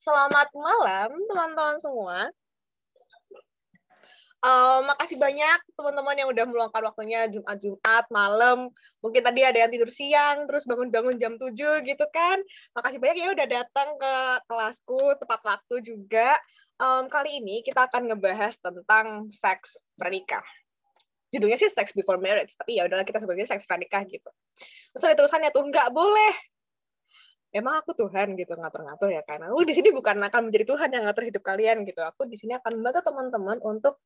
Selamat malam teman-teman semua. Uh, makasih banyak teman-teman yang udah meluangkan waktunya Jumat-Jumat malam. Mungkin tadi ada yang tidur siang, terus bangun-bangun jam 7 gitu kan. Makasih banyak ya udah datang ke kelasku tepat waktu juga. Um, kali ini kita akan ngebahas tentang seks pernikah. Judulnya sih sex before marriage, tapi ya udahlah kita sebutnya seks pernikah gitu. Terus ada tulisannya tuh nggak boleh emang aku Tuhan gitu ngatur-ngatur ya karena aku di sini bukan akan menjadi Tuhan yang ngatur hidup kalian gitu aku di sini akan membantu teman-teman untuk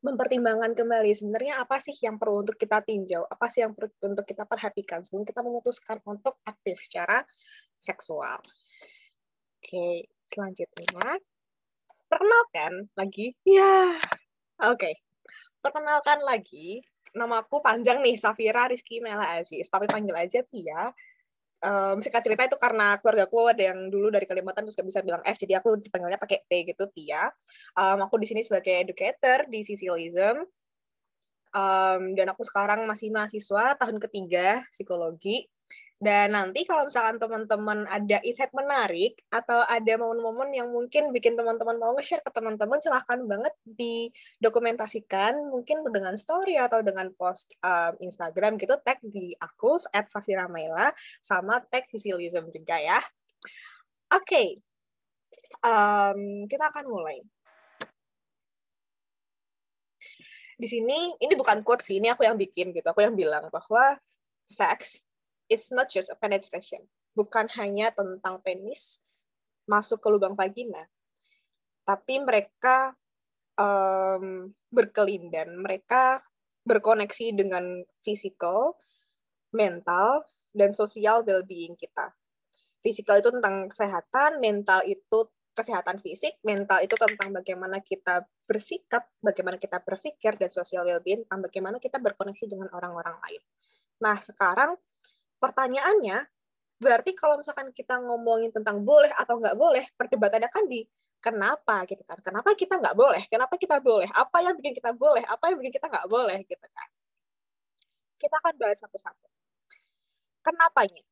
mempertimbangkan kembali sebenarnya apa sih yang perlu untuk kita tinjau apa sih yang perlu untuk kita perhatikan sebelum kita memutuskan untuk aktif secara seksual oke selanjutnya perkenalkan lagi ya oke okay. perkenalkan lagi namaku panjang nih Safira Rizky Mela Aziz tapi panggil aja Tia um, singkat cerita itu karena keluarga aku ada yang dulu dari Kalimantan terus gak bisa bilang F jadi aku dipanggilnya pakai P gitu Pia um, aku di sini sebagai educator di Sicilism um, dan aku sekarang masih mahasiswa tahun ketiga psikologi dan nanti kalau misalkan teman-teman ada insight menarik atau ada momen-momen yang mungkin bikin teman-teman mau nge-share ke teman-teman, silahkan banget didokumentasikan mungkin dengan story atau dengan post um, Instagram gitu, tag di aku at Safira Maila, sama tag Sisilism juga ya. Oke, okay. um, kita akan mulai. Di sini, ini bukan quote sih, ini aku yang bikin gitu, aku yang bilang bahwa seks it's not just a penetration. Bukan hanya tentang penis masuk ke lubang vagina, tapi mereka um, berkelindan, mereka berkoneksi dengan physical, mental, dan sosial well-being kita. Physical itu tentang kesehatan, mental itu kesehatan fisik, mental itu tentang bagaimana kita bersikap, bagaimana kita berpikir, dan sosial well-being tentang bagaimana kita berkoneksi dengan orang-orang lain. Nah, sekarang pertanyaannya berarti kalau misalkan kita ngomongin tentang boleh atau nggak boleh perdebatannya kan di kenapa gitu kan kenapa kita nggak boleh kenapa kita boleh apa yang bikin kita boleh apa yang bikin kita nggak boleh gitu kan kita akan bahas satu-satu kenapanya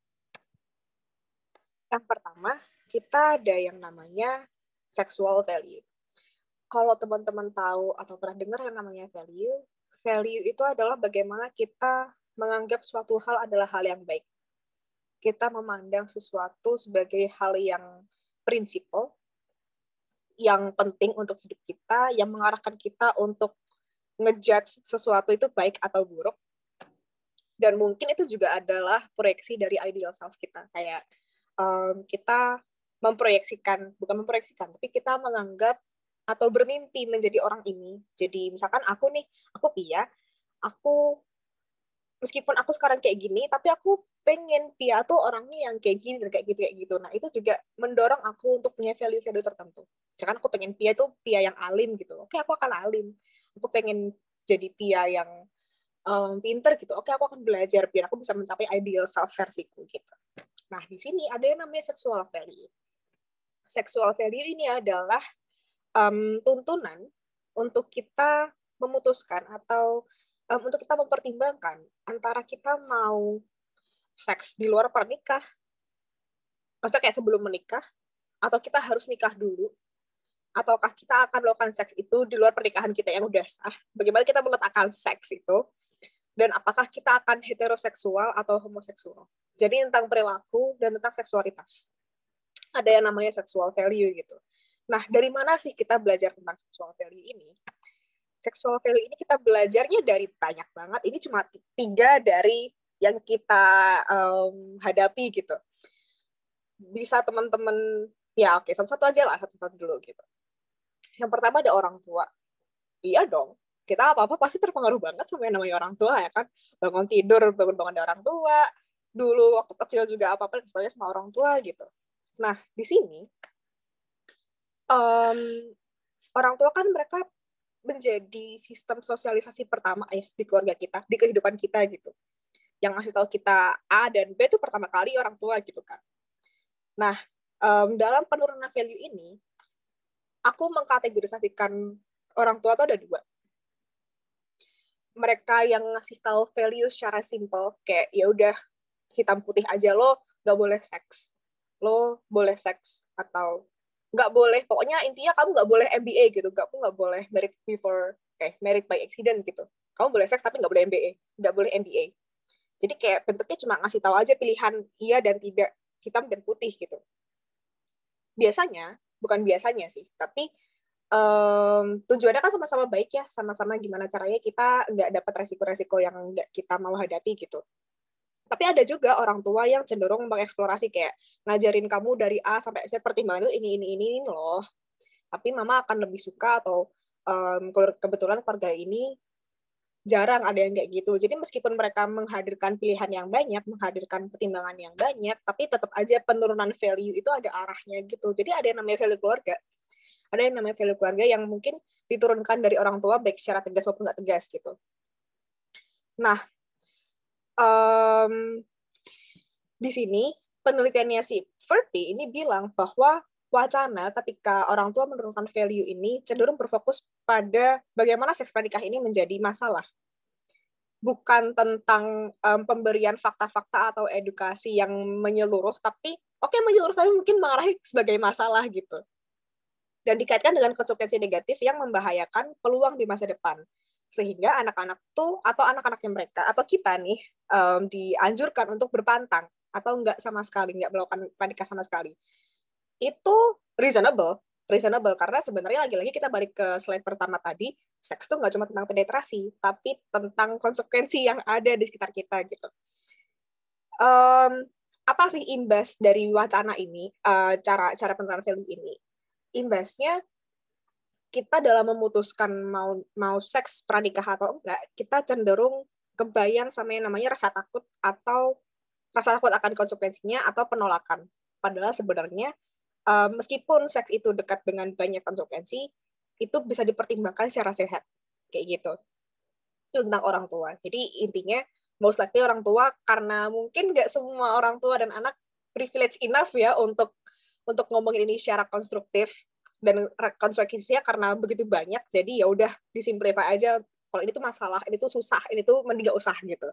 yang pertama kita ada yang namanya sexual value kalau teman-teman tahu atau pernah dengar yang namanya value value itu adalah bagaimana kita menganggap suatu hal adalah hal yang baik. Kita memandang sesuatu sebagai hal yang prinsipal, yang penting untuk hidup kita, yang mengarahkan kita untuk ngejudge sesuatu itu baik atau buruk. Dan mungkin itu juga adalah proyeksi dari ideal self kita. Kayak um, kita memproyeksikan, bukan memproyeksikan, tapi kita menganggap atau bermimpi menjadi orang ini. Jadi misalkan aku nih, aku Pia, aku meskipun aku sekarang kayak gini tapi aku pengen Pia tuh orangnya yang kayak gini kayak gitu kayak gitu nah itu juga mendorong aku untuk punya value value tertentu jangan aku pengen Pia tuh Pia yang alim gitu oke aku akan alim aku pengen jadi Pia yang um, pinter gitu oke aku akan belajar biar aku bisa mencapai ideal self versiku gitu nah di sini ada yang namanya sexual value sexual value ini adalah um, tuntunan untuk kita memutuskan atau um, untuk kita mempertimbangkan antara kita mau seks di luar pernikah, maksudnya kayak sebelum menikah, atau kita harus nikah dulu, ataukah kita akan melakukan seks itu di luar pernikahan kita yang udah sah? Bagaimana kita meletakkan seks itu? Dan apakah kita akan heteroseksual atau homoseksual? Jadi tentang perilaku dan tentang seksualitas. Ada yang namanya sexual value gitu. Nah, dari mana sih kita belajar tentang sexual value ini? sexual value ini kita belajarnya dari banyak banget. Ini cuma tiga dari yang kita um, hadapi gitu. Bisa teman-teman ya oke satu-satu aja lah satu-satu dulu gitu. Yang pertama ada orang tua. Iya dong. Kita apa-apa pasti terpengaruh banget sama yang namanya orang tua ya kan. Bangun tidur bangun-bangun dari orang tua. Dulu waktu kecil juga apa-apa misalnya sama orang tua gitu. Nah di sini um, orang tua kan mereka menjadi sistem sosialisasi pertama ya di keluarga kita, di kehidupan kita gitu. Yang ngasih tahu kita A dan B itu pertama kali orang tua gitu kan. Nah, um, dalam penurunan value ini, aku mengkategorisasikan orang tua itu ada dua. Mereka yang ngasih tahu value secara simple, kayak ya udah hitam putih aja lo gak boleh seks, lo boleh seks atau nggak boleh pokoknya intinya kamu nggak boleh MBA gitu kamu nggak boleh married before eh married by accident gitu kamu boleh seks tapi nggak boleh MBA nggak boleh MBA jadi kayak bentuknya cuma ngasih tahu aja pilihan iya dan tidak hitam dan putih gitu biasanya bukan biasanya sih tapi um, tujuannya kan sama-sama baik ya sama-sama gimana caranya kita nggak dapat resiko-resiko yang nggak kita mau hadapi gitu tapi ada juga orang tua yang cenderung mengeksplorasi kayak ngajarin kamu dari A sampai Z pertimbangan itu ini ini ini, ini loh. Tapi mama akan lebih suka atau um, kebetulan keluarga ini jarang ada yang kayak gitu. Jadi meskipun mereka menghadirkan pilihan yang banyak, menghadirkan pertimbangan yang banyak, tapi tetap aja penurunan value itu ada arahnya gitu. Jadi ada yang namanya value keluarga. Ada yang namanya value keluarga yang mungkin diturunkan dari orang tua baik secara tegas maupun nggak tegas gitu. Nah, um, di sini penelitiannya si Verti ini bilang bahwa wacana ketika orang tua menurunkan value ini cenderung berfokus pada bagaimana seks pernikah ini menjadi masalah. Bukan tentang um, pemberian fakta-fakta atau edukasi yang menyeluruh, tapi oke okay, menyeluruh tapi mungkin mengarah sebagai masalah gitu. Dan dikaitkan dengan konsekuensi negatif yang membahayakan peluang di masa depan sehingga anak-anak tuh atau anak-anaknya mereka atau kita nih um, dianjurkan untuk berpantang atau enggak sama sekali enggak melakukan pranikah sama sekali itu reasonable reasonable karena sebenarnya lagi-lagi kita balik ke slide pertama tadi seks tuh nggak cuma tentang penetrasi tapi tentang konsekuensi yang ada di sekitar kita gitu um, apa sih imbas dari wacana ini uh, cara cara penerapan value ini imbasnya kita dalam memutuskan mau mau seks pranikah atau enggak, kita cenderung kebayang sama yang namanya rasa takut atau rasa takut akan konsekuensinya atau penolakan. Padahal sebenarnya uh, meskipun seks itu dekat dengan banyak konsekuensi, itu bisa dipertimbangkan secara sehat. Kayak gitu. Itu tentang orang tua. Jadi intinya mau likely orang tua karena mungkin nggak semua orang tua dan anak privilege enough ya untuk untuk ngomongin ini secara konstruktif dan konsekuensinya karena begitu banyak jadi ya udah disimplify aja kalau ini tuh masalah ini tuh susah ini tuh mending gak usah gitu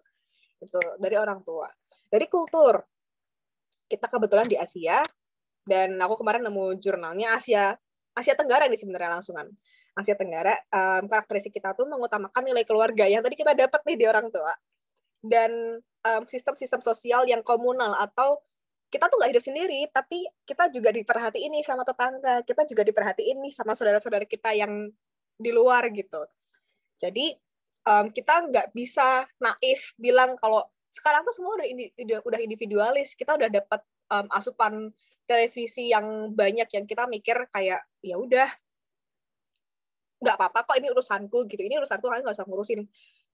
itu dari orang tua dari kultur kita kebetulan di Asia dan aku kemarin nemu jurnalnya Asia Asia Tenggara ini sebenarnya langsungan Asia Tenggara um, karakteristik kita tuh mengutamakan nilai keluarga yang tadi kita dapat nih di orang tua dan sistem-sistem um, sistem -sistem sosial yang komunal atau kita tuh nggak hidup sendiri, tapi kita juga diperhatiin nih sama tetangga, kita juga diperhatiin nih sama saudara-saudara kita yang di luar gitu. Jadi um, kita nggak bisa naif bilang kalau sekarang tuh semua udah indi, udah individualis, kita udah dapat um, asupan televisi yang banyak yang kita mikir kayak ya udah nggak apa-apa kok ini urusanku gitu ini urusanku kalian nggak usah ngurusin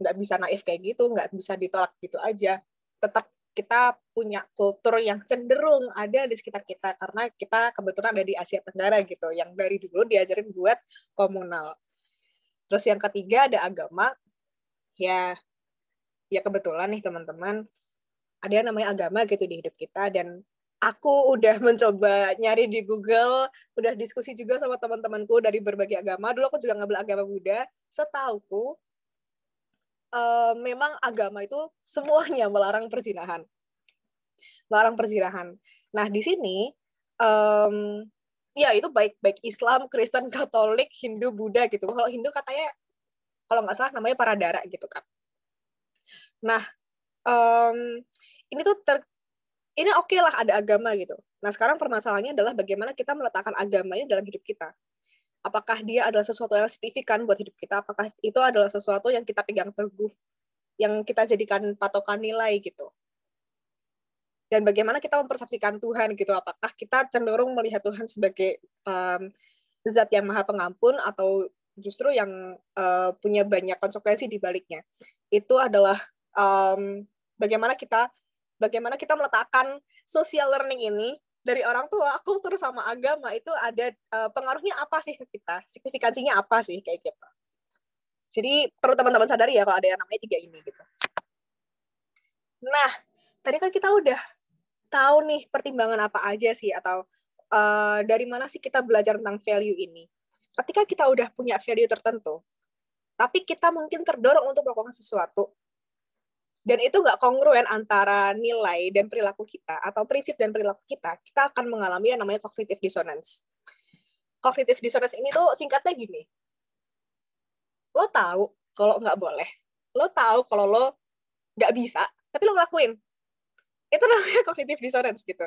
nggak bisa naif kayak gitu nggak bisa ditolak gitu aja tetap kita punya kultur yang cenderung ada di sekitar kita karena kita kebetulan ada di Asia Tenggara gitu yang dari dulu diajarin buat komunal terus yang ketiga ada agama ya ya kebetulan nih teman-teman ada yang namanya agama gitu di hidup kita dan aku udah mencoba nyari di Google, udah diskusi juga sama teman-temanku dari berbagai agama. Dulu aku juga ngambil agama Buddha. Setauku, Eh, memang agama itu semuanya melarang perzinahan. Melarang perzinahan. Nah, di sini um, ya itu baik baik Islam, Kristen, Katolik, Hindu, Buddha gitu. Kalau Hindu katanya kalau nggak salah namanya para darah gitu kan. Nah, um, ini tuh ter, ini oke okay lah ada agama gitu. Nah sekarang permasalahannya adalah bagaimana kita meletakkan agamanya dalam hidup kita apakah dia adalah sesuatu yang signifikan buat hidup kita apakah itu adalah sesuatu yang kita pegang teguh yang kita jadikan patokan nilai gitu dan bagaimana kita mempersepsikan Tuhan gitu apakah kita cenderung melihat Tuhan sebagai um, zat yang maha pengampun atau justru yang uh, punya banyak konsekuensi di baliknya itu adalah um, bagaimana kita bagaimana kita meletakkan social learning ini dari orang tua aku terus sama agama itu ada uh, pengaruhnya apa sih ke kita signifikansinya apa sih kayak gitu jadi perlu teman-teman sadari ya kalau ada yang namanya tiga ini gitu nah tadi kan kita udah tahu nih pertimbangan apa aja sih atau uh, dari mana sih kita belajar tentang value ini ketika kita udah punya value tertentu tapi kita mungkin terdorong untuk melakukan sesuatu dan itu nggak kongruen antara nilai dan perilaku kita atau prinsip dan perilaku kita, kita akan mengalami yang namanya cognitive dissonance. Cognitive dissonance ini tuh singkatnya gini. Lo tahu kalau nggak boleh, lo tahu kalau lo nggak bisa, tapi lo ngelakuin. Itu namanya cognitive dissonance gitu.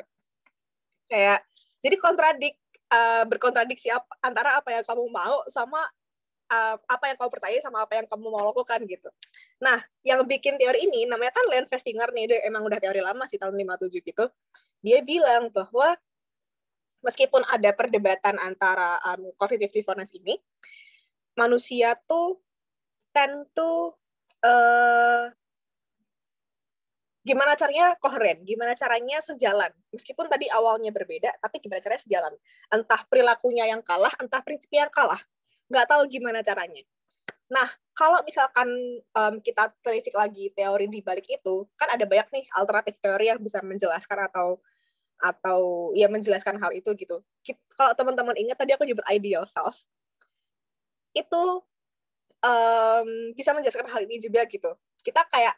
Kayak jadi kontradik uh, eh, berkontradiksi apa, antara apa yang kamu mau sama uh, apa yang kamu percaya sama apa yang kamu mau lakukan gitu. Nah, yang bikin teori ini namanya kan Len Festinger nih, dia emang udah teori lama sih tahun 57 gitu. Dia bilang bahwa meskipun ada perdebatan antara um, cognitive dissonance ini, manusia tuh tentu uh, eh, gimana caranya koheren, gimana caranya sejalan. Meskipun tadi awalnya berbeda, tapi gimana caranya sejalan. Entah perilakunya yang kalah, entah prinsipnya yang kalah nggak tahu gimana caranya. Nah, kalau misalkan um, kita telisik lagi teori di balik itu, kan ada banyak nih alternatif teori yang bisa menjelaskan atau atau ya menjelaskan hal itu gitu. kalau teman-teman ingat tadi aku nyebut ideal self, itu um, bisa menjelaskan hal ini juga gitu. Kita kayak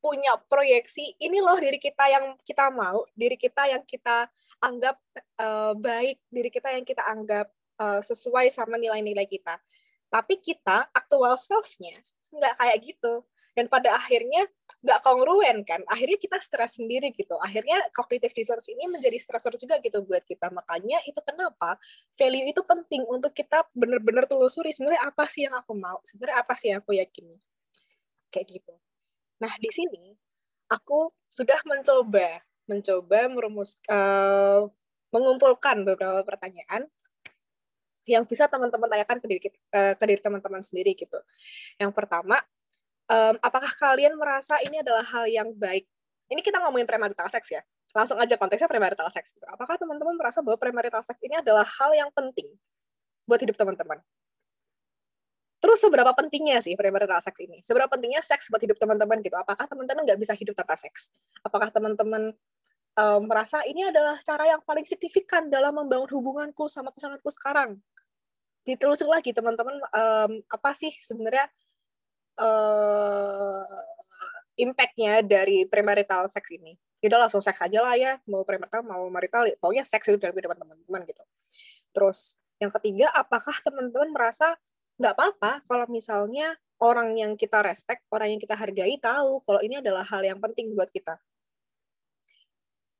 punya proyeksi ini loh diri kita yang kita mau, diri kita yang kita anggap uh, baik, diri kita yang kita anggap Eh, sesuai sama nilai-nilai kita. Tapi kita actual self-nya nggak kayak gitu. Dan pada akhirnya nggak kongruen kan. Akhirnya kita stres sendiri gitu. Akhirnya cognitive dissonance ini menjadi stressor juga gitu buat kita. Makanya itu kenapa value itu penting untuk kita benar-benar telusuri sebenarnya apa sih yang aku mau, sebenarnya apa sih yang aku yakini. Kayak gitu. Nah, di sini aku sudah mencoba mencoba merumus uh, mengumpulkan beberapa pertanyaan yang bisa teman-teman tanyakan ke diri, eh, ke diri teman-teman sendiri gitu. Yang pertama, um, apakah kalian merasa ini adalah hal yang baik? Ini kita ngomongin premarital sex ya. Langsung aja konteksnya premarital sex. Gitu. Apakah teman-teman merasa bahwa premarital sex ini adalah hal yang penting buat hidup teman-teman? Terus seberapa pentingnya sih premarital sex ini? Seberapa pentingnya seks buat hidup teman-teman gitu? Apakah teman-teman nggak bisa hidup tanpa seks? Apakah teman-teman um, merasa ini adalah cara yang paling signifikan dalam membangun hubunganku sama pasanganku sekarang? ditelusur lagi teman-teman um, apa sih sebenarnya uh, impactnya dari premarital sex ini kita langsung seks aja lah ya mau premarital mau marital pokoknya seks itu dari depan teman-teman gitu terus yang ketiga apakah teman-teman merasa nggak apa-apa kalau misalnya orang yang kita respect orang yang kita hargai tahu kalau ini adalah hal yang penting buat kita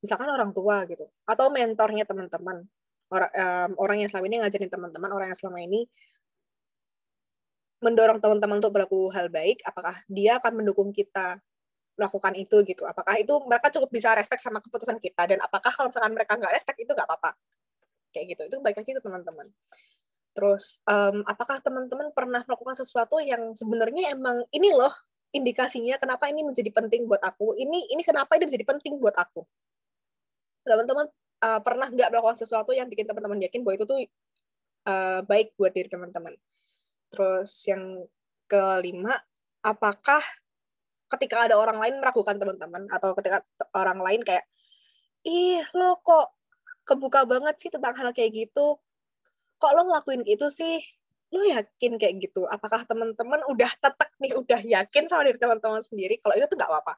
misalkan orang tua gitu atau mentornya teman-teman orang um, orang yang selama ini ngajarin teman-teman orang yang selama ini mendorong teman-teman untuk berlaku hal baik apakah dia akan mendukung kita melakukan itu gitu apakah itu mereka cukup bisa respect sama keputusan kita dan apakah kalau misalkan mereka nggak respect itu nggak apa-apa kayak gitu itu baiknya gitu teman-teman terus um, apakah teman-teman pernah melakukan sesuatu yang sebenarnya emang ini loh indikasinya kenapa ini menjadi penting buat aku ini ini kenapa ini menjadi penting buat aku teman-teman uh, pernah nggak melakukan sesuatu yang bikin teman-teman yakin bahwa itu tuh uh, baik buat diri teman-teman. Terus yang kelima, apakah ketika ada orang lain meragukan teman-teman atau ketika orang lain kayak ih lo kok kebuka banget sih tentang hal kayak gitu kok lo ngelakuin itu sih lo yakin kayak gitu apakah teman-teman udah tetek nih udah yakin sama diri teman-teman sendiri kalau itu tuh nggak apa-apa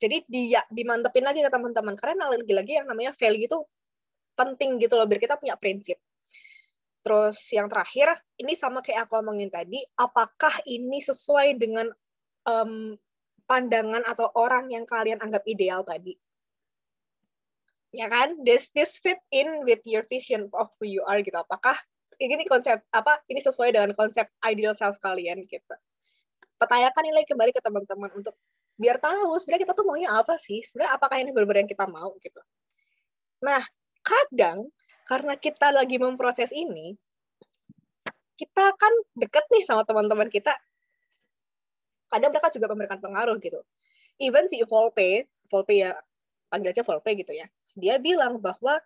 jadi dia dimantepin lagi ke teman-teman karena lagi-lagi yang namanya value itu penting gitu loh biar kita punya prinsip terus yang terakhir ini sama kayak aku omongin tadi apakah ini sesuai dengan um, pandangan atau orang yang kalian anggap ideal tadi ya kan does this fit in with your vision of who you are gitu apakah ini konsep apa ini sesuai dengan konsep ideal self kalian gitu pertanyakan nilai kembali ke teman-teman untuk biar tahu sebenarnya kita tuh maunya apa sih sebenarnya apakah ini benar-benar yang kita mau gitu nah kadang karena kita lagi memproses ini kita kan deket nih sama teman-teman kita kadang mereka juga memberikan pengaruh gitu even si Volpe Volpe ya panggil aja Volpe gitu ya dia bilang bahwa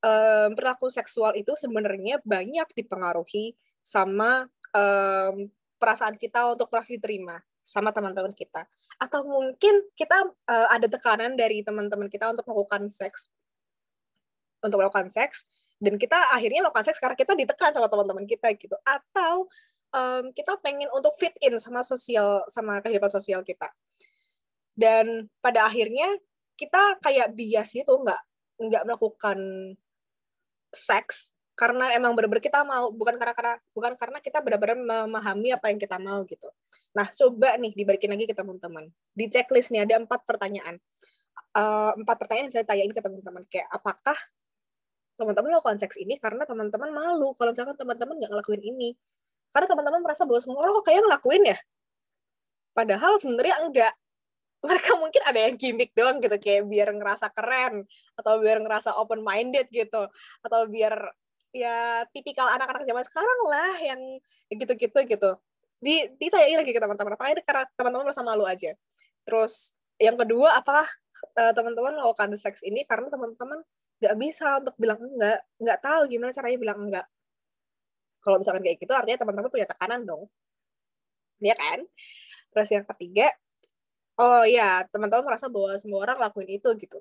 um, perilaku seksual itu sebenarnya banyak dipengaruhi sama um, perasaan kita untuk pernah diterima sama teman-teman kita atau mungkin kita uh, ada tekanan dari teman-teman kita untuk melakukan seks untuk melakukan seks dan kita akhirnya melakukan seks karena kita ditekan sama teman-teman kita gitu atau um, kita pengen untuk fit in sama sosial sama kehidupan sosial kita dan pada akhirnya kita kayak bias gitu nggak nggak melakukan seks karena emang benar-benar kita mau bukan karena karena bukan karena kita benar-benar memahami apa yang kita mau gitu nah coba nih dibalikin lagi ke teman-teman di checklist nih ada empat pertanyaan uh, empat pertanyaan yang bisa ditanyain ke teman-teman kayak apakah teman-teman melakukan seks ini karena teman-teman malu kalau misalkan teman-teman nggak ngelakuin ini karena teman-teman merasa bahwa semua orang kok kayak ngelakuin ya padahal sebenarnya enggak mereka mungkin ada yang gimmick doang gitu kayak biar ngerasa keren atau biar ngerasa open minded gitu atau biar ya tipikal anak-anak zaman sekarang lah yang gitu-gitu gitu. Di ditanyain lagi ke teman-teman. Apakah ini karena teman-teman merasa malu aja? Terus yang kedua, apakah uh, teman-teman melakukan seks ini karena teman-teman nggak bisa untuk bilang enggak, nggak tahu gimana caranya bilang enggak. Kalau misalkan kayak gitu, artinya teman-teman punya tekanan dong. Iya kan? Terus yang ketiga, oh ya teman-teman merasa bahwa semua orang lakuin itu gitu.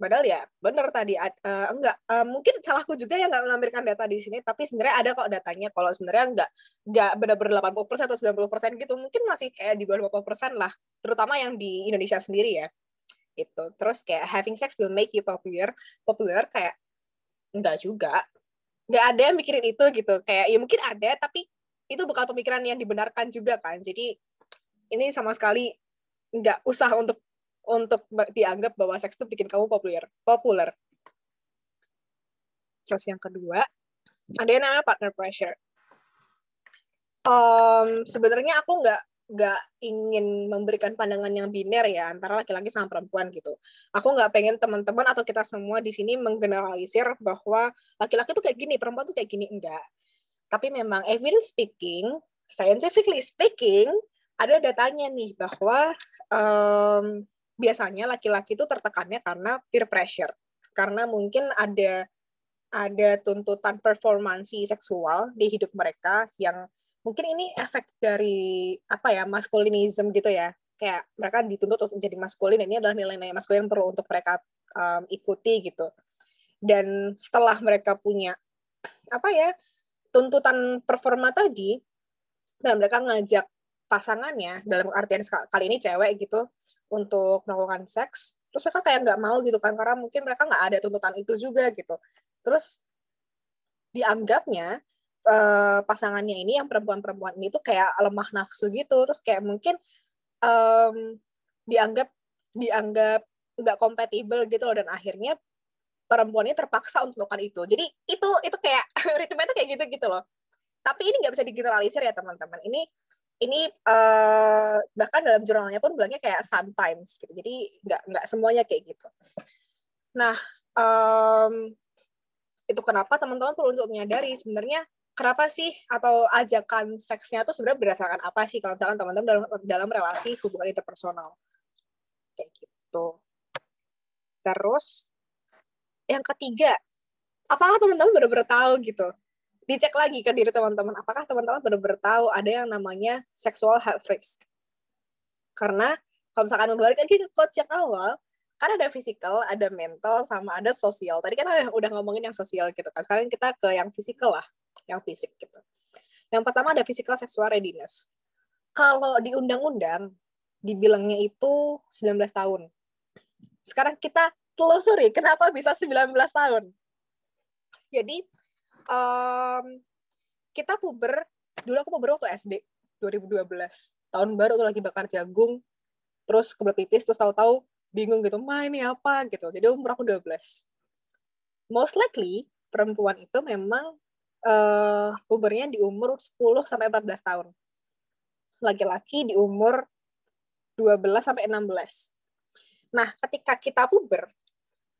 Padahal ya benar tadi uh, enggak uh, mungkin salahku juga yang nggak melampirkan data di sini tapi sebenarnya ada kok datanya kalau sebenarnya enggak enggak benar-benar 80% atau 90% gitu mungkin masih kayak di bawah persen lah terutama yang di Indonesia sendiri ya. Itu. Terus kayak having sex will make you popular, popular kayak enggak juga. Enggak ada yang mikirin itu gitu. Kayak ya mungkin ada tapi itu bukan pemikiran yang dibenarkan juga kan. Jadi ini sama sekali nggak usah untuk untuk dianggap bahwa seks itu bikin kamu populer. Populer. Terus yang kedua, ada yang namanya partner pressure. Um, sebenarnya aku nggak nggak ingin memberikan pandangan yang biner ya antara laki-laki sama perempuan gitu. Aku nggak pengen teman-teman atau kita semua di sini menggeneralisir bahwa laki-laki tuh kayak gini, perempuan tuh kayak gini enggak. Tapi memang evidence speaking, scientifically speaking, ada datanya nih bahwa um, biasanya laki-laki itu tertekannya karena peer pressure. Karena mungkin ada ada tuntutan performansi seksual di hidup mereka yang mungkin ini efek dari apa ya maskulinism gitu ya kayak mereka dituntut untuk menjadi maskulin ini adalah nilai-nilai maskulin yang perlu untuk mereka um, ikuti gitu dan setelah mereka punya apa ya tuntutan performa tadi dan mereka ngajak pasangannya dalam artian kali ini cewek gitu untuk melakukan seks terus mereka kayak nggak mau gitu kan karena mungkin mereka nggak ada tuntutan itu juga gitu terus dianggapnya uh, pasangannya ini yang perempuan-perempuan ini tuh kayak lemah nafsu gitu terus kayak mungkin um, dianggap dianggap nggak kompatibel gitu loh dan akhirnya perempuannya terpaksa untuk melakukan itu jadi itu itu kayak ritmenya itu kayak gitu gitu loh tapi ini nggak bisa digeneralisir ya teman-teman ini ini uh, bahkan dalam jurnalnya pun bilangnya kayak sometimes gitu jadi nggak nggak semuanya kayak gitu nah um, itu kenapa teman-teman perlu untuk menyadari sebenarnya kenapa sih atau ajakan seksnya itu sebenarnya berdasarkan apa sih kalau misalkan teman-teman dalam dalam relasi hubungan interpersonal kayak gitu terus yang ketiga apakah teman-teman benar-benar tahu gitu dicek lagi ke diri teman-teman apakah teman-teman benar-benar tahu ada yang namanya sexual health risk karena kalau misalkan kembali lagi ke coach yang awal kan ada physical, ada mental, sama ada sosial. Tadi kan udah ngomongin yang sosial gitu kan. Sekarang kita ke yang physical lah, yang fisik gitu. Yang pertama ada physical sexual readiness. Kalau di undang-undang, dibilangnya itu 19 tahun. Sekarang kita telusuri kenapa bisa 19 tahun. Jadi um, kita puber dulu aku puber waktu SD 2012 tahun baru tuh lagi bakar jagung terus kebelet pipis terus tahu-tahu bingung gitu ma ini apa gitu jadi umur aku 12 most likely perempuan itu memang uh, pubernya di umur 10 sampai 14 tahun laki-laki di umur 12 sampai 16 nah ketika kita puber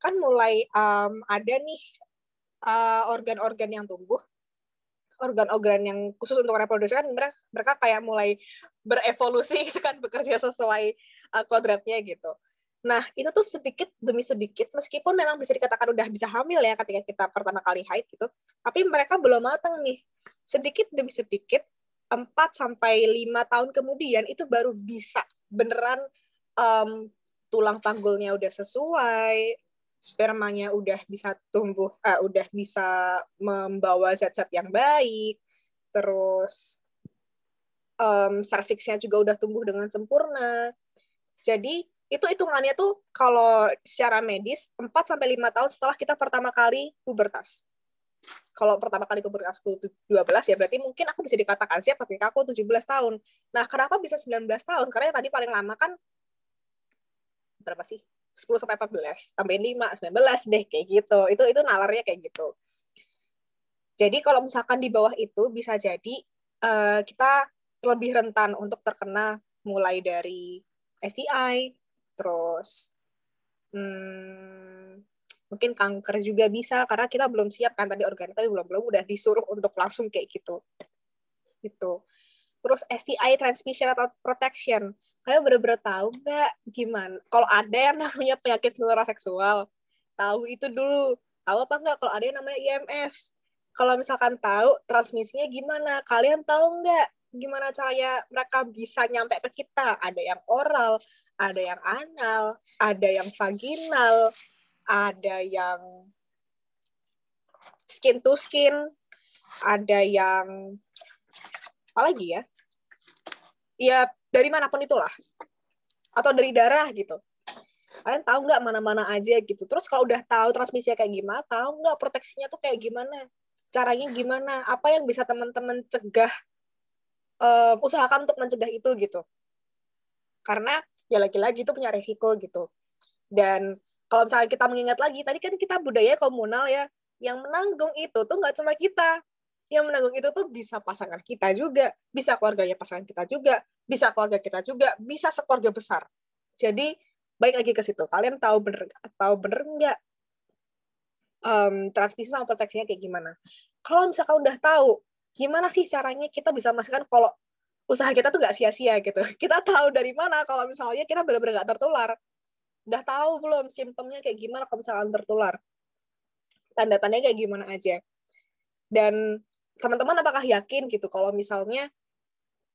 kan mulai um, ada nih Eh, organ-organ uh, yang tumbuh organ-organ yang khusus untuk reproduksi kan mereka, mereka kayak mulai berevolusi gitu kan bekerja sesuai uh, kodratnya gitu. Nah, itu tuh sedikit demi sedikit, meskipun memang bisa dikatakan udah bisa hamil ya ketika kita pertama kali haid gitu, tapi mereka belum matang nih. Sedikit demi sedikit, 4 sampai lima tahun kemudian itu baru bisa beneran um, tulang tanggulnya udah sesuai, spermanya udah bisa tumbuh, uh, udah bisa membawa zat-zat yang baik, terus um, serviksnya juga udah tumbuh dengan sempurna. Jadi itu hitungannya tuh kalau secara medis 4 sampai lima tahun setelah kita pertama kali pubertas. Kalau pertama kali dua 12 ya berarti mungkin aku bisa dikatakan siap ketika aku 17 tahun. Nah, kenapa bisa 19 tahun? Karena yang tadi paling lama kan berapa sih? 10 sampai 14, tambahin 5, 19 deh kayak gitu. Itu itu nalarnya kayak gitu. Jadi kalau misalkan di bawah itu bisa jadi uh, kita lebih rentan untuk terkena mulai dari STI, terus hmm, mungkin kanker juga bisa karena kita belum siap kan tadi organ tadi belum belum udah disuruh untuk langsung kayak gitu. Gitu terus STI transmission atau protection. Kalian bener-bener tahu nggak gimana? Kalau ada yang namanya penyakit menular seksual, tahu itu dulu. Tahu apa nggak kalau ada yang namanya IMS? Kalau misalkan tahu transmisinya gimana? Kalian tahu nggak gimana caranya mereka bisa nyampe ke kita? Ada yang oral, ada yang anal, ada yang vaginal, ada yang skin to skin, ada yang lagi ya ya dari manapun itulah atau dari darah gitu kalian tahu nggak mana-mana aja gitu terus kalau udah tahu transmisinya kayak gimana tahu nggak proteksinya tuh kayak gimana caranya gimana apa yang bisa teman-teman cegah uh, usahakan untuk mencegah itu gitu karena ya lagi-lagi itu punya resiko gitu dan kalau misalnya kita mengingat lagi tadi kan kita budaya komunal ya yang menanggung itu tuh nggak cuma kita yang menanggung itu tuh bisa pasangan kita juga, bisa keluarganya pasangan kita juga, bisa keluarga kita juga, bisa sekeluarga besar. Jadi baik lagi ke situ. Kalian tahu bener tahu bener nggak um, transmisi sama proteksinya kayak gimana? Kalau misalkan udah tahu, gimana sih caranya kita bisa memastikan kalau usaha kita tuh nggak sia-sia gitu? Kita tahu dari mana kalau misalnya kita benar-benar nggak tertular. Udah tahu belum simptomnya kayak gimana kalau misalkan tertular? Tanda-tandanya kayak gimana aja? Dan teman-teman apakah yakin gitu kalau misalnya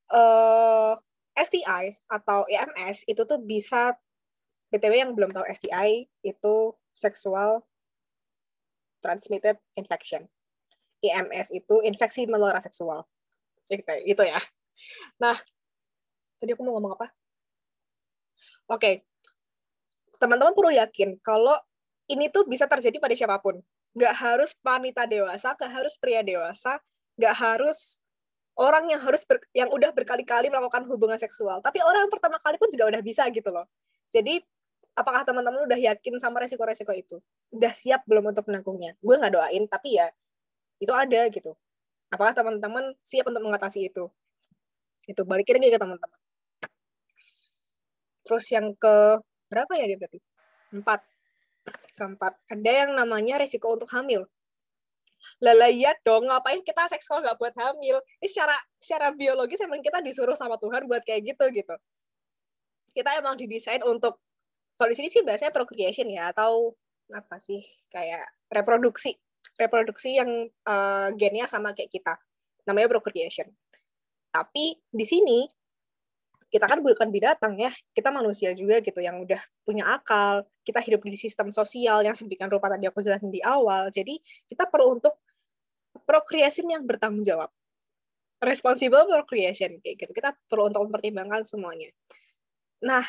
uh, eh, STI atau EMS itu tuh bisa btw yang belum tahu STI itu sexual transmitted infection. EMS itu infeksi menular seksual. Ya, itu, ya, gitu ya. Nah, tadi aku mau ngomong apa? Oke, okay. teman-teman perlu yakin kalau ini tuh bisa terjadi pada siapapun. Nggak harus wanita dewasa, nggak harus pria dewasa, nggak harus orang yang harus ber, yang udah berkali-kali melakukan hubungan seksual tapi orang yang pertama kali pun juga udah bisa gitu loh jadi apakah teman-teman udah yakin sama resiko-resiko itu udah siap belum untuk menanggungnya gue nggak doain tapi ya itu ada gitu apakah teman-teman siap untuk mengatasi itu itu balikin lagi ke teman-teman terus yang ke berapa ya dia berarti empat keempat ada yang namanya resiko untuk hamil lala iya dong ngapain kita seks kalau nggak buat hamil ini secara secara biologis emang kita disuruh sama Tuhan buat kayak gitu gitu kita emang didesain untuk kalau di sini sih bahasanya procreation ya atau apa sih kayak reproduksi reproduksi yang uh, gennya sama kayak kita namanya procreation tapi di sini kita kan bukan binatang ya, kita manusia juga gitu yang udah punya akal, kita hidup di sistem sosial yang sedemikian rupa tadi aku jelasin di awal. Jadi kita perlu untuk procreation yang bertanggung jawab. Responsible procreation kayak gitu. Kita perlu untuk mempertimbangkan semuanya. Nah,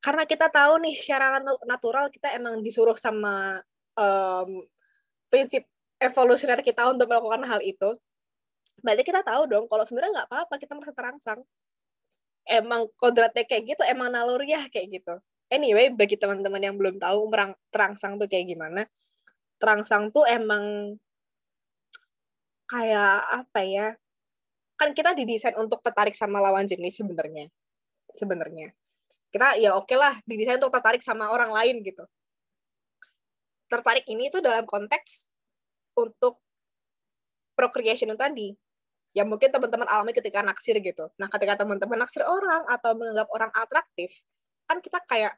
karena kita tahu nih secara natural kita emang disuruh sama um, prinsip evolusioner kita untuk melakukan hal itu berarti kita tahu dong kalau sebenarnya nggak apa-apa kita merasa terangsang emang kodratnya kayak gitu emang naluriah kayak gitu anyway bagi teman-teman yang belum tahu merang, terangsang tuh kayak gimana terangsang tuh emang kayak apa ya kan kita didesain untuk tertarik sama lawan jenis sebenarnya sebenarnya kita ya oke okay lah didesain untuk tertarik sama orang lain gitu tertarik ini tuh dalam konteks untuk procreation tadi ya mungkin teman-teman alami ketika naksir gitu. Nah, ketika teman-teman naksir orang atau menganggap orang atraktif, kan kita kayak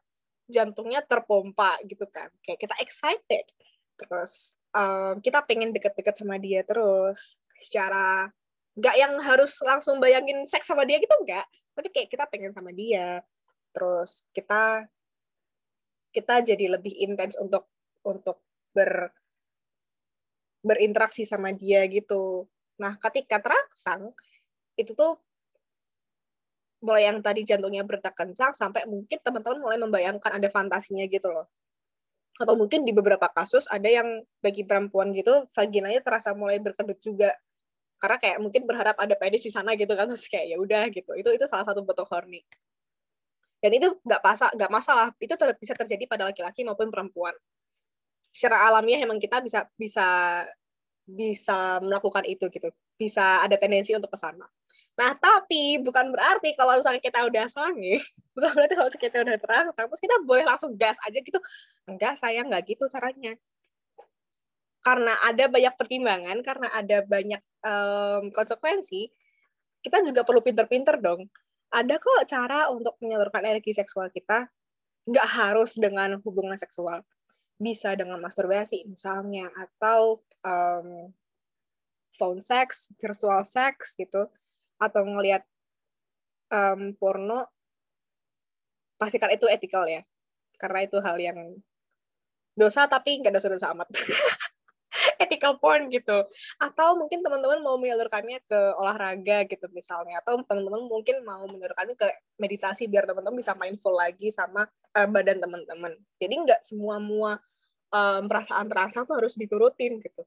jantungnya terpompa gitu kan. Kayak kita excited. Terus um, kita pengen deket-deket sama dia terus. Secara nggak yang harus langsung bayangin seks sama dia gitu nggak. Tapi kayak kita pengen sama dia. Terus kita kita jadi lebih intens untuk untuk ber berinteraksi sama dia gitu Nah, ketika terangsang, itu tuh mulai yang tadi jantungnya berdetak kencang sampai mungkin teman-teman mulai membayangkan ada fantasinya gitu loh. Atau mungkin di beberapa kasus ada yang bagi perempuan gitu vaginanya terasa mulai berkedut juga. Karena kayak mungkin berharap ada penis di sana gitu kan terus kayak ya udah gitu. Itu itu salah satu bentuk horny. Dan itu nggak pas nggak masalah. Itu ter bisa terjadi pada laki-laki maupun perempuan. Secara alamiah emang kita bisa bisa bisa melakukan itu gitu bisa ada tendensi untuk ke sana nah tapi bukan berarti kalau misalnya kita udah sange bukan berarti kalau misalnya kita udah terangsang terus kita boleh langsung gas aja gitu enggak sayang enggak gitu caranya karena ada banyak pertimbangan karena ada banyak um, konsekuensi kita juga perlu pinter-pinter dong ada kok cara untuk menyalurkan energi seksual kita nggak harus dengan hubungan seksual bisa dengan masturbasi misalnya atau um, phone sex, virtual sex gitu atau ngelihat um, porno pastikan itu etikal ya karena itu hal yang dosa tapi nggak dosa-dosa amat ethical porn gitu atau mungkin teman-teman mau menyalurkannya ke olahraga gitu misalnya atau teman-teman mungkin mau menyalurkannya ke meditasi biar teman-teman bisa mindful lagi sama uh, badan teman-teman jadi nggak semua mua um, perasaan-perasaan tuh harus diturutin gitu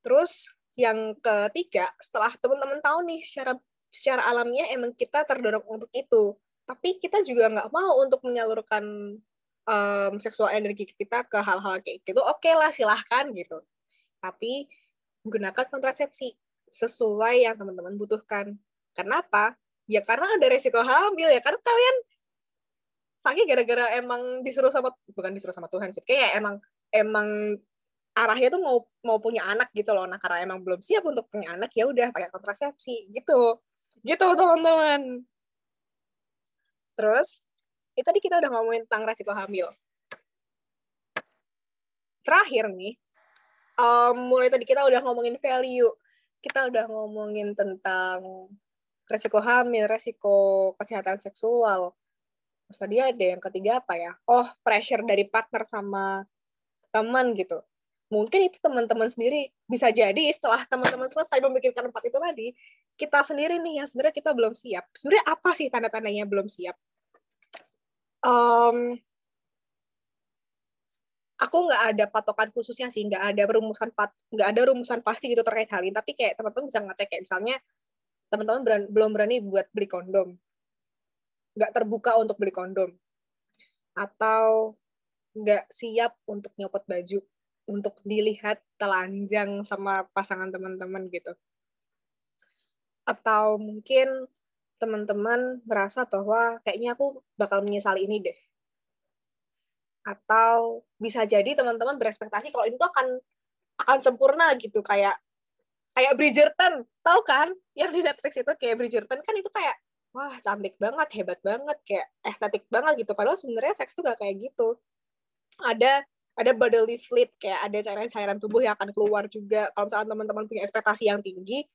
terus yang ketiga setelah teman-teman tahu nih secara secara alamnya emang kita terdorong untuk itu tapi kita juga nggak mau untuk menyalurkan um, seksual energi kita ke hal-hal kayak gitu, oke okay lah silahkan gitu. Tapi gunakan kontrasepsi sesuai yang teman-teman butuhkan. Kenapa? Ya karena ada resiko hamil ya. Karena kalian sakit gara-gara emang disuruh sama bukan disuruh sama Tuhan sih. Kayak emang emang arahnya tuh mau mau punya anak gitu loh. Nah karena emang belum siap untuk punya anak ya udah pakai kontrasepsi gitu. Gitu teman-teman. Terus itu eh, tadi kita udah ngomongin tentang resiko hamil. Terakhir nih, um, mulai tadi kita udah ngomongin value, kita udah ngomongin tentang resiko hamil, resiko kesehatan seksual. Terus tadi ada yang ketiga apa ya? Oh, pressure dari partner sama teman gitu mungkin itu teman-teman sendiri bisa jadi setelah teman-teman selesai memikirkan empat itu tadi kita sendiri nih yang sebenarnya kita belum siap sebenarnya apa sih tanda-tandanya belum siap um, aku nggak ada patokan khususnya sih, nggak ada rumusan nggak ada rumusan pasti gitu terkait hal ini. Tapi kayak teman-teman bisa ngecek kayak misalnya teman-teman berani, belum berani buat beli kondom, nggak terbuka untuk beli kondom, atau nggak siap untuk nyopot baju, untuk dilihat telanjang sama pasangan teman-teman gitu, atau mungkin teman-teman merasa bahwa kayaknya aku bakal menyesali ini deh. Atau bisa jadi teman-teman berekspektasi kalau itu akan akan sempurna gitu kayak kayak Bridgerton, tahu kan? Yang di Netflix itu kayak Bridgerton kan itu kayak wah cantik banget, hebat banget, kayak estetik banget gitu. Padahal sebenarnya seks tuh gak kayak gitu. Ada ada bodily fluid kayak ada cairan-cairan tubuh yang akan keluar juga. Kalau misalnya teman-teman punya ekspektasi yang tinggi,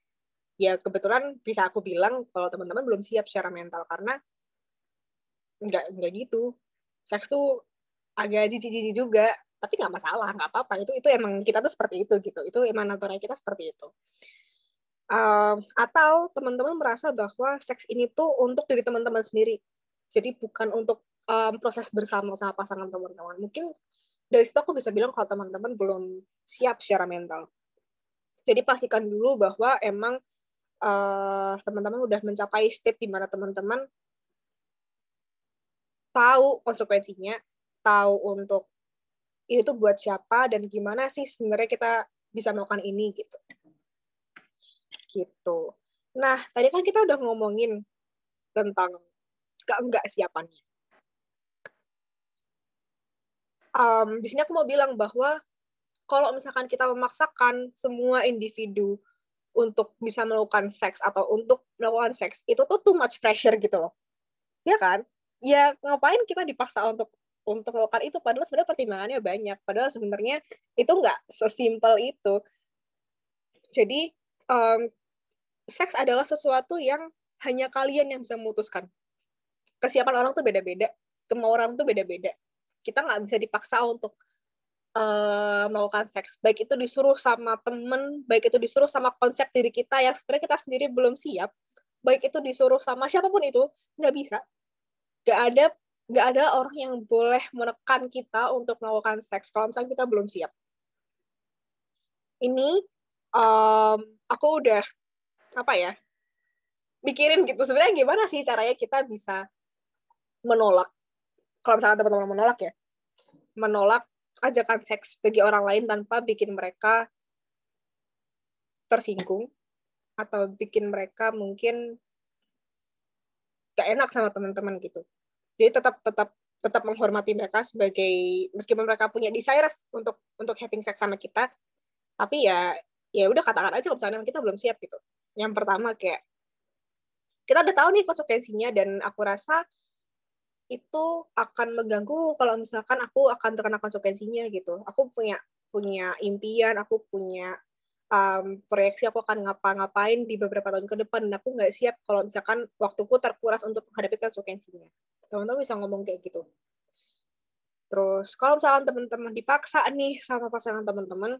ya kebetulan bisa aku bilang kalau teman-teman belum siap secara mental karena nggak nggak gitu seks tuh agak jijik-jijik juga tapi nggak masalah nggak apa-apa itu itu emang kita tuh seperti itu gitu itu emang naturalnya kita seperti itu um, atau teman-teman merasa bahwa seks ini tuh untuk diri teman-teman sendiri jadi bukan untuk um, proses bersama sama pasangan teman-teman mungkin dari situ aku bisa bilang kalau teman-teman belum siap secara mental jadi pastikan dulu bahwa emang uh, teman-teman udah mencapai state di mana teman-teman tahu konsekuensinya, tahu untuk itu buat siapa dan gimana sih sebenarnya kita bisa melakukan ini gitu. Gitu. Nah, tadi kan kita udah ngomongin tentang gak enggak siapannya. Um, di sini aku mau bilang bahwa kalau misalkan kita memaksakan semua individu untuk bisa melakukan seks atau untuk melakukan seks itu tuh too much pressure gitu loh ya kan ya ngapain kita dipaksa untuk untuk melakukan itu padahal sebenarnya pertimbangannya banyak padahal sebenarnya itu nggak sesimpel itu jadi um, seks adalah sesuatu yang hanya kalian yang bisa memutuskan kesiapan orang tuh beda-beda kemauan orang tuh beda-beda kita nggak bisa dipaksa untuk uh, melakukan seks baik itu disuruh sama temen baik itu disuruh sama konsep diri kita yang sebenarnya kita sendiri belum siap baik itu disuruh sama siapapun itu nggak bisa nggak ada nggak ada orang yang boleh menekan kita untuk melakukan seks kalau misalnya kita belum siap ini um, aku udah apa ya mikirin gitu sebenarnya gimana sih caranya kita bisa menolak kalau misalnya teman-teman menolak ya menolak ajakan seks bagi orang lain tanpa bikin mereka tersinggung atau bikin mereka mungkin gak enak sama teman-teman gitu. Jadi tetap tetap tetap menghormati mereka sebagai meskipun mereka punya desire untuk untuk having sex sama kita, tapi ya ya udah katakan aja kalau misalnya kita belum siap gitu. Yang pertama kayak kita udah tahu nih konsekuensinya dan aku rasa itu akan mengganggu kalau misalkan aku akan terkena konsekuensinya gitu. Aku punya punya impian, aku punya um, proyeksi aku akan ngapa-ngapain di beberapa tahun ke depan dan aku nggak siap kalau misalkan waktuku terkuras untuk menghadapi konsekuensinya. Teman-teman bisa ngomong kayak gitu. Terus kalau misalkan teman-teman dipaksa nih sama pasangan teman-teman,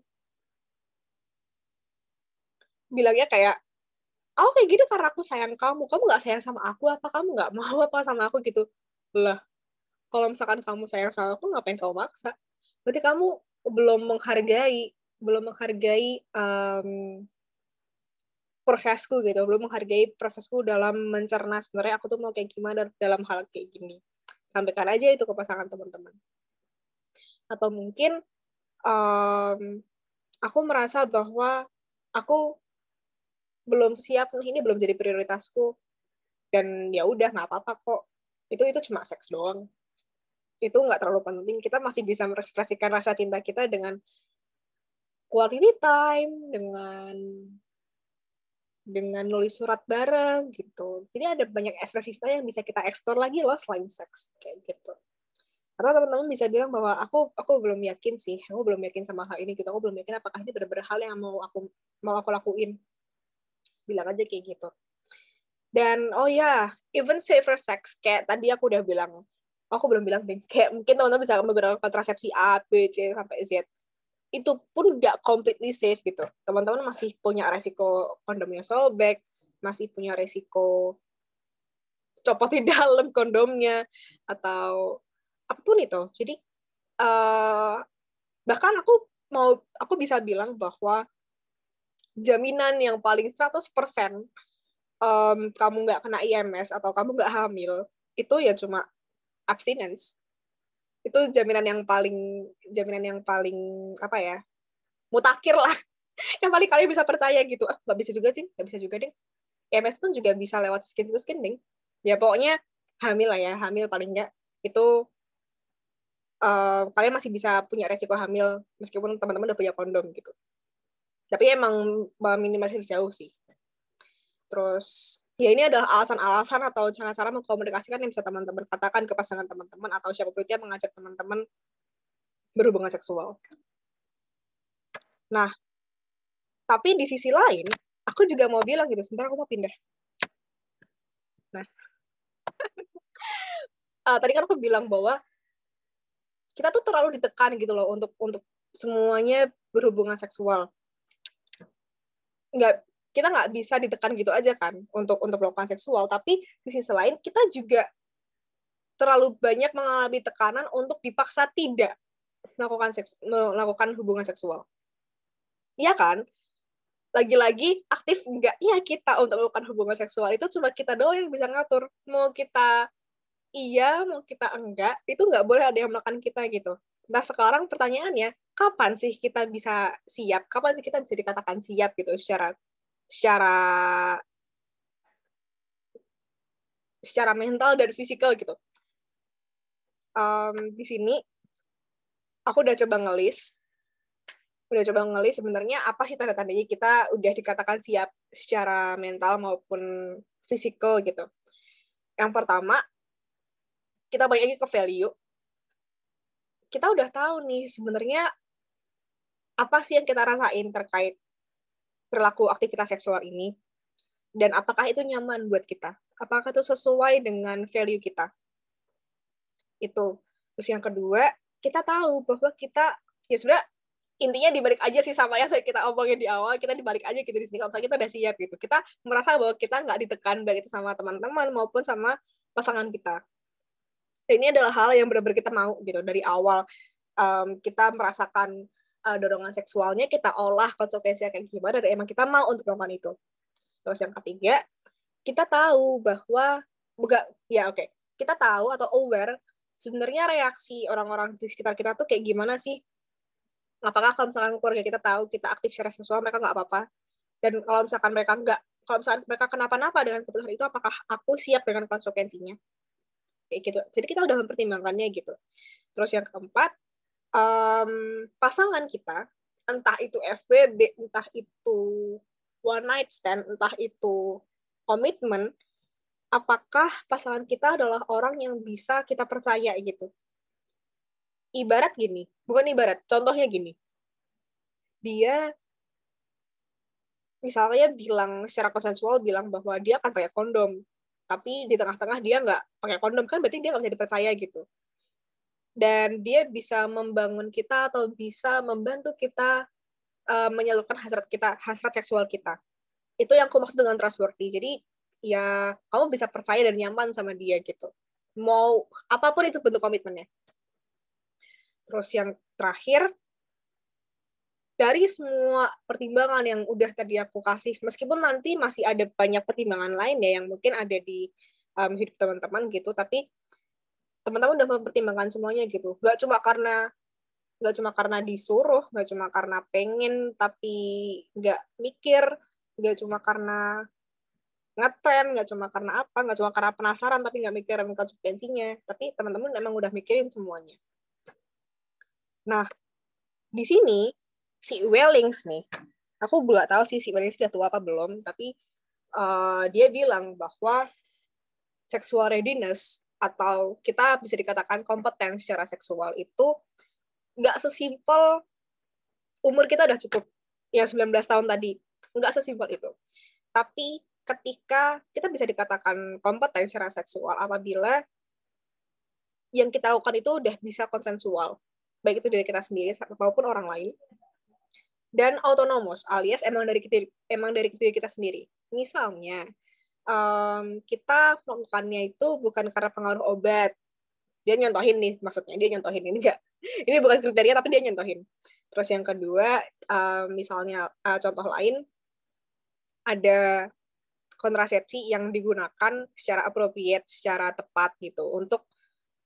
bilangnya kayak, oke oh, kayak gitu karena aku sayang kamu, kamu nggak sayang sama aku apa, kamu nggak mau apa sama aku gitu lah kalau misalkan kamu sayang sama aku ngapain kamu maksa berarti kamu belum menghargai belum menghargai um, prosesku gitu belum menghargai prosesku dalam mencerna sebenarnya aku tuh mau kayak gimana dalam hal kayak gini sampaikan aja itu ke pasangan teman-teman atau mungkin um, aku merasa bahwa aku belum siap ini belum jadi prioritasku dan ya udah nggak apa-apa kok itu itu cuma seks doang itu nggak terlalu penting kita masih bisa mengekspresikan rasa cinta kita dengan quality time dengan dengan nulis surat bareng gitu jadi ada banyak ekspresi kita yang bisa kita eksplor lagi loh selain seks kayak gitu atau teman-teman bisa bilang bahwa aku aku belum yakin sih aku belum yakin sama hal ini gitu aku belum yakin apakah ini benar-benar hal yang mau aku mau aku lakuin bilang aja kayak gitu dan oh ya, yeah, even safer sex kayak tadi aku udah bilang, aku belum bilang deh. Kayak mungkin teman-teman bisa menggunakan kontrasepsi A, B, C sampai Z. Itu pun nggak completely safe gitu. Teman-teman masih punya resiko kondomnya sobek, masih punya resiko copot di dalam kondomnya atau apapun itu. Jadi uh, bahkan aku mau aku bisa bilang bahwa jaminan yang paling 100% um, kamu nggak kena IMS atau kamu nggak hamil itu ya cuma abstinence itu jaminan yang paling jaminan yang paling apa ya mutakhir lah yang paling kalian bisa percaya gitu ah nggak bisa juga ding nggak bisa juga deh IMS pun juga bisa lewat skin to skin ding ya pokoknya hamil lah ya hamil paling nggak itu uh, kalian masih bisa punya resiko hamil meskipun teman-teman udah punya kondom gitu tapi emang meminimalisir jauh sih terus ya ini adalah alasan-alasan atau cara-cara mengkomunikasikan yang bisa teman-teman katakan ke pasangan teman-teman atau siapa pun yang mengajak teman-teman berhubungan seksual. Nah, tapi di sisi lain, aku juga mau bilang gitu, sebentar aku mau pindah. Nah, uh, tadi kan aku bilang bahwa kita tuh terlalu ditekan gitu loh untuk untuk semuanya berhubungan seksual. Nggak kita nggak bisa ditekan gitu aja kan untuk untuk melakukan seksual tapi di sisi lain kita juga terlalu banyak mengalami tekanan untuk dipaksa tidak melakukan seks melakukan hubungan seksual Iya kan lagi-lagi aktif nggak ya kita untuk melakukan hubungan seksual itu cuma kita doang yang bisa ngatur mau kita iya mau kita enggak itu nggak boleh ada yang melakukan kita gitu nah sekarang pertanyaannya kapan sih kita bisa siap kapan sih kita bisa dikatakan siap gitu secara secara secara mental dan fisikal gitu. Um, di sini aku udah coba ngelis, udah coba ngelis sebenarnya apa sih tanda-tandanya kita udah dikatakan siap secara mental maupun fisikal gitu. Yang pertama kita balik lagi ke value. Kita udah tahu nih sebenarnya apa sih yang kita rasain terkait perilaku aktivitas seksual ini dan apakah itu nyaman buat kita apakah itu sesuai dengan value kita itu terus yang kedua kita tahu bahwa kita ya sudah intinya dibalik aja sih sama yang kita omongin di awal kita dibalik aja gitu di sini kalau misalnya kita udah siap gitu kita merasa bahwa kita nggak ditekan baik itu sama teman-teman maupun sama pasangan kita ini adalah hal yang benar-benar kita mau gitu dari awal um, kita merasakan uh, dorongan seksualnya kita olah konsekuensinya akan gimana dari emang kita mau untuk melakukan itu. Terus yang ketiga, kita tahu bahwa bukan ya oke, okay. kita tahu atau aware sebenarnya reaksi orang-orang di sekitar kita tuh kayak gimana sih? Apakah kalau misalkan keluarga kita tahu kita aktif secara seksual mereka nggak apa-apa? Dan kalau misalkan mereka nggak, kalau misalkan mereka kenapa-napa dengan keputusan itu, apakah aku siap dengan konsekuensinya? Kayak gitu. Jadi kita udah mempertimbangkannya gitu. Terus yang keempat, um, pasangan kita, entah itu FWB, entah itu one night stand, entah itu komitmen, apakah pasangan kita adalah orang yang bisa kita percaya gitu. Ibarat gini, bukan ibarat, contohnya gini. Dia misalnya bilang secara konsensual bilang bahwa dia akan pakai kondom, tapi di tengah-tengah dia nggak pakai kondom kan berarti dia nggak bisa dipercaya gitu dan dia bisa membangun kita atau bisa membantu kita uh, menyalurkan hasrat kita, hasrat seksual kita. Itu yang aku maksud dengan trustworthy. Jadi ya kamu bisa percaya dan nyaman sama dia gitu. Mau apapun itu bentuk komitmennya. Terus yang terakhir dari semua pertimbangan yang udah tadi aku kasih, meskipun nanti masih ada banyak pertimbangan lain ya yang mungkin ada di um, hidup teman-teman gitu, tapi teman-teman udah mempertimbangkan semuanya gitu nggak cuma karena nggak cuma karena disuruh nggak cuma karena pengen tapi nggak mikir nggak cuma karena ngetren nggak cuma karena apa nggak cuma karena penasaran tapi nggak mikirin konsekuensinya tapi teman-teman emang udah mikirin semuanya nah di sini si Wellings nih aku nggak tahu sih si Wellings sudah tua apa belum tapi uh, dia bilang bahwa sexual readiness atau kita bisa dikatakan kompeten secara seksual itu nggak sesimpel umur kita udah cukup yang 19 tahun tadi nggak sesimpel itu tapi ketika kita bisa dikatakan kompeten secara seksual apabila yang kita lakukan itu udah bisa konsensual baik itu dari kita sendiri maupun orang lain dan autonomous alias emang dari kita, emang dari diri kita sendiri misalnya um, kita melakukannya itu bukan karena pengaruh obat. Dia nyontohin nih maksudnya, dia nyontohin ini enggak. Ini bukan kriteria tapi dia nyontohin. Terus yang kedua, um, misalnya uh, contoh lain ada kontrasepsi yang digunakan secara appropriate, secara tepat gitu untuk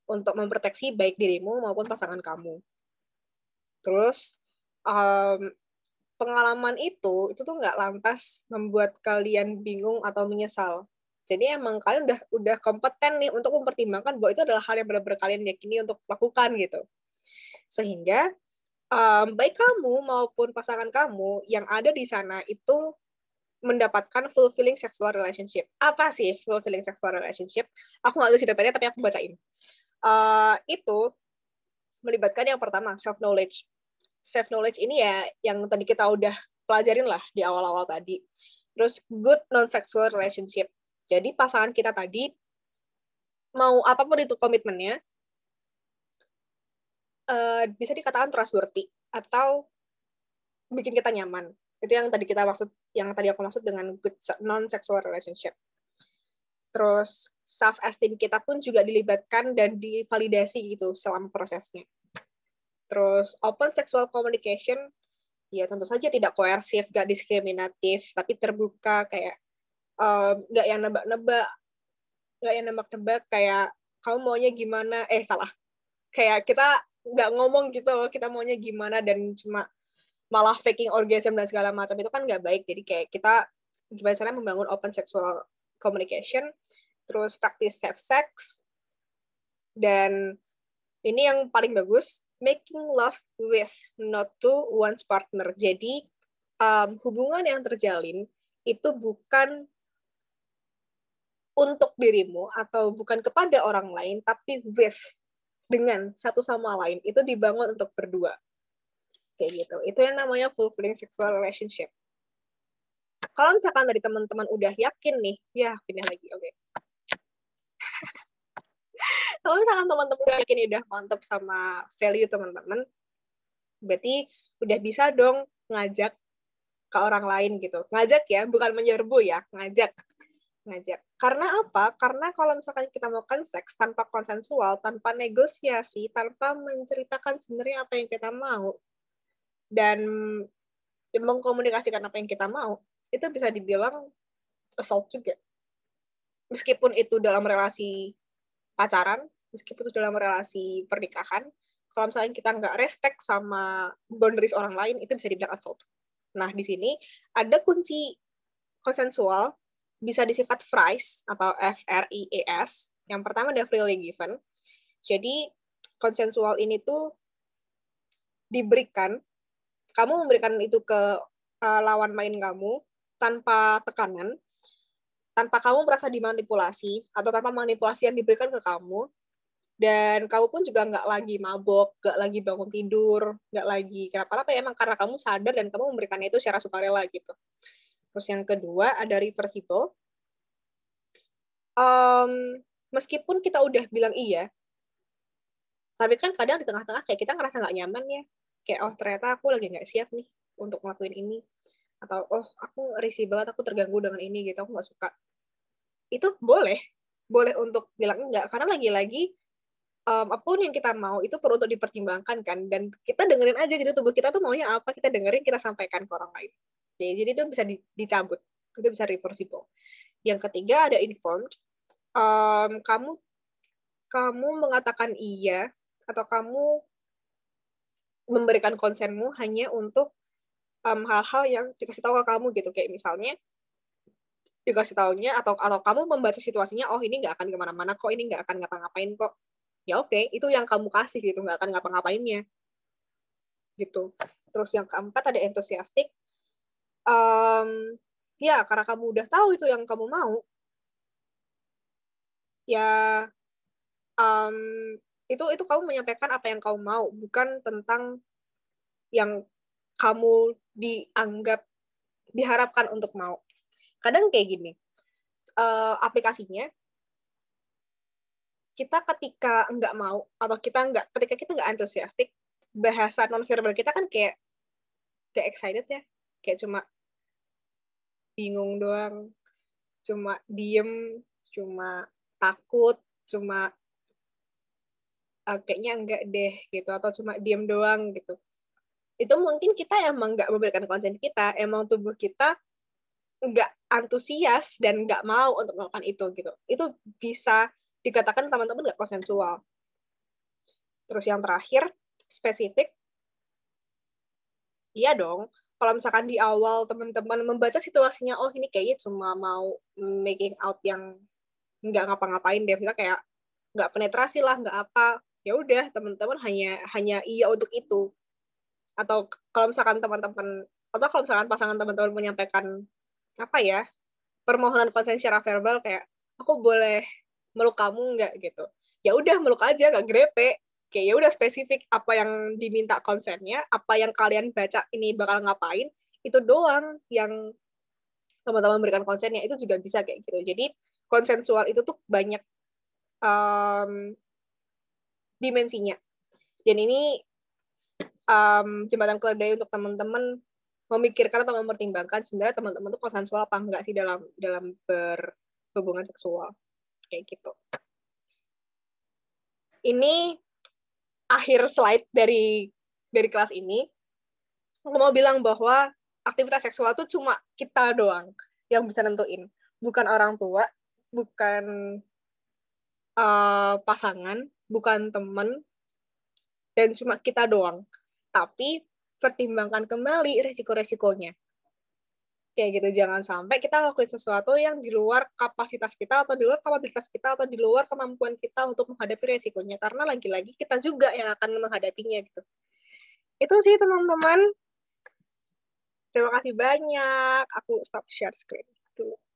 untuk memproteksi baik dirimu maupun pasangan kamu. Terus um, pengalaman itu itu tuh nggak lantas membuat kalian bingung atau menyesal. Jadi emang kalian udah udah kompeten nih untuk mempertimbangkan bahwa itu adalah hal yang benar-benar kalian yakini untuk lakukan gitu. Sehingga um, baik kamu maupun pasangan kamu yang ada di sana itu mendapatkan fulfilling sexual relationship. Apa sih fulfilling sexual relationship? Aku nggak lulus dapatnya, tapi aku bacain. Uh, itu melibatkan yang pertama, self-knowledge self knowledge ini ya yang tadi kita udah pelajarin lah di awal-awal tadi. Terus good non-sexual relationship. Jadi pasangan kita tadi mau apapun itu komitmennya uh, bisa dikatakan trustworthy atau bikin kita nyaman. Itu yang tadi kita maksud yang tadi aku maksud dengan good non-sexual relationship. Terus self esteem kita pun juga dilibatkan dan divalidasi gitu selama prosesnya. Terus open sexual communication ya tentu saja tidak koersif, gak diskriminatif, tapi terbuka kayak um, gak yang nebak-nebak, gak yang nebak-nebak kayak kamu maunya gimana, eh salah, kayak kita nggak ngomong gitu loh kita maunya gimana dan cuma malah faking orgasm dan segala macam itu kan nggak baik jadi kayak kita gimana caranya membangun open sexual communication terus praktis safe sex dan ini yang paling bagus making love with, not to one's partner. Jadi um, hubungan yang terjalin itu bukan untuk dirimu atau bukan kepada orang lain, tapi with dengan satu sama lain itu dibangun untuk berdua kayak gitu. Itu yang namanya fulfilling sexual relationship. Kalau misalkan dari teman-teman udah yakin nih, ya pindah lagi, oke. Okay kalau misalkan teman-teman yakin udah mantep sama value teman-teman berarti udah bisa dong ngajak ke orang lain gitu ngajak ya bukan menyerbu ya ngajak ngajak karena apa karena kalau misalkan kita melakukan seks tanpa konsensual tanpa negosiasi tanpa menceritakan sebenarnya apa yang kita mau dan mengkomunikasikan apa yang kita mau itu bisa dibilang assault juga meskipun itu dalam relasi pacaran meskipun itu dalam relasi pernikahan kalau misalnya kita nggak respect sama boundaries orang lain itu bisa dibilang assault nah di sini ada kunci konsensual bisa disingkat FRIES e atau F R I E S yang pertama adalah freely given jadi konsensual ini tuh diberikan kamu memberikan itu ke uh, lawan main kamu tanpa tekanan tanpa kamu merasa dimanipulasi atau tanpa manipulasi yang diberikan ke kamu dan kamu pun juga nggak lagi mabok, nggak lagi bangun tidur, nggak lagi kenapa-napa ya emang karena kamu sadar dan kamu memberikannya itu secara sukarela gitu. Terus yang kedua ada reversible. Um, meskipun kita udah bilang iya, tapi kan kadang di tengah-tengah kayak kita ngerasa nggak nyaman ya, kayak oh ternyata aku lagi nggak siap nih untuk ngelakuin ini atau oh aku risih banget aku terganggu dengan ini gitu aku nggak suka itu boleh boleh untuk bilang enggak karena lagi-lagi um, apapun yang kita mau itu perlu untuk dipertimbangkan kan dan kita dengerin aja gitu tubuh kita tuh maunya apa kita dengerin kita sampaikan ke orang lain jadi, jadi itu bisa di, dicabut itu bisa reversible yang ketiga ada informed um, kamu kamu mengatakan iya atau kamu memberikan konsenmu hanya untuk um, hal-hal yang dikasih tahu ke kamu gitu kayak misalnya dikasih tahunya atau atau kamu membaca situasinya oh ini nggak akan kemana-mana kok ini nggak akan ngapa-ngapain kok ya oke okay, itu yang kamu kasih gitu nggak akan ngapa-ngapainnya gitu terus yang keempat ada enthusiastic um, ya karena kamu udah tahu itu yang kamu mau ya um, itu itu kamu menyampaikan apa yang kamu mau bukan tentang yang kamu dianggap diharapkan untuk mau. Kadang kayak gini, uh, aplikasinya kita ketika nggak mau atau kita nggak ketika kita nggak antusiastik bahasa nonverbal kita kan kayak kayak excited ya kayak cuma bingung doang cuma diem cuma takut cuma uh, kayaknya enggak deh gitu atau cuma diem doang gitu itu mungkin kita emang nggak memberikan konten kita, emang tubuh kita nggak antusias dan nggak mau untuk melakukan itu gitu. Itu bisa dikatakan teman-teman nggak konsensual. Terus yang terakhir, spesifik. Iya dong, kalau misalkan di awal teman-teman membaca situasinya, oh ini kayaknya cuma mau making out yang nggak ngapa-ngapain deh, kita kayak nggak penetrasi lah, nggak apa, ya udah teman-teman hanya hanya iya untuk itu atau kalau misalkan teman-teman atau kalau misalkan pasangan teman-teman menyampaikan apa ya permohonan konsen secara verbal kayak aku boleh meluk kamu nggak gitu ya udah meluk aja nggak grepe kayak ya udah spesifik apa yang diminta konsennya apa yang kalian baca ini bakal ngapain itu doang yang teman-teman berikan konsennya itu juga bisa kayak gitu jadi konsensual itu tuh banyak um, dimensinya dan ini um, jembatan keledai untuk teman-teman memikirkan atau mempertimbangkan sebenarnya teman-teman tuh konsensual apa enggak sih dalam dalam berhubungan seksual kayak gitu. Ini akhir slide dari dari kelas ini. Aku mau bilang bahwa aktivitas seksual tuh cuma kita doang yang bisa nentuin, bukan orang tua, bukan uh, pasangan, bukan teman dan cuma kita doang. Tapi pertimbangkan kembali resiko-resikonya. Kayak gitu, jangan sampai kita lakuin sesuatu yang di luar kapasitas kita atau di luar kapabilitas kita atau di luar kemampuan kita untuk menghadapi resikonya. Karena lagi-lagi kita juga yang akan menghadapinya gitu. Itu sih teman-teman. Terima kasih banyak. Aku stop share screen dulu.